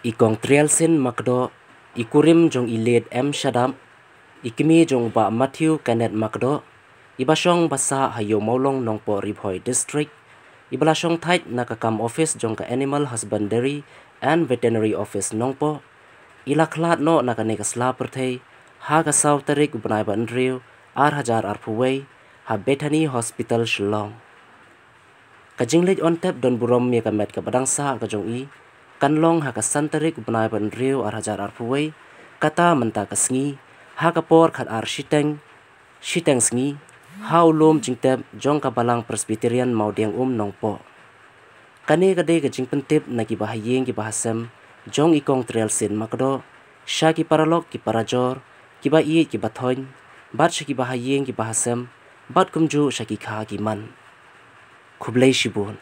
ikong trial sin makdo ikurim jong ilet m shadam ikimi jong ba mathew kanet makdo ibashong basa hayo molong nongpo riphoi district ibalashong thait nakakam office jong ka animal husbandry and veterinary office nongpo ilaklat no nakane ka sla prathe ha ga sautare ku banai ban riu ar hajar arphuwei ha betani hospital shlong kajinglej on tap don burom me ka met ka badang sa ka jong i kanlong haka santarik bunai pan riu ar hajar ar puwei kata menta ka sngi haka por khat ar shiteng shiteng sngi hau lom jingtep jong ka balang presbyterian maudiang um nongpo kane ka de ka jingpen tip na ki bahayeng ki bahasem jong ikong trail sin makdo sha ki paralok ki parajor ki ba i ki bathoin bat shi ki bahayeng ki bahasem bat kumju sha ki kha ki man khublei shibun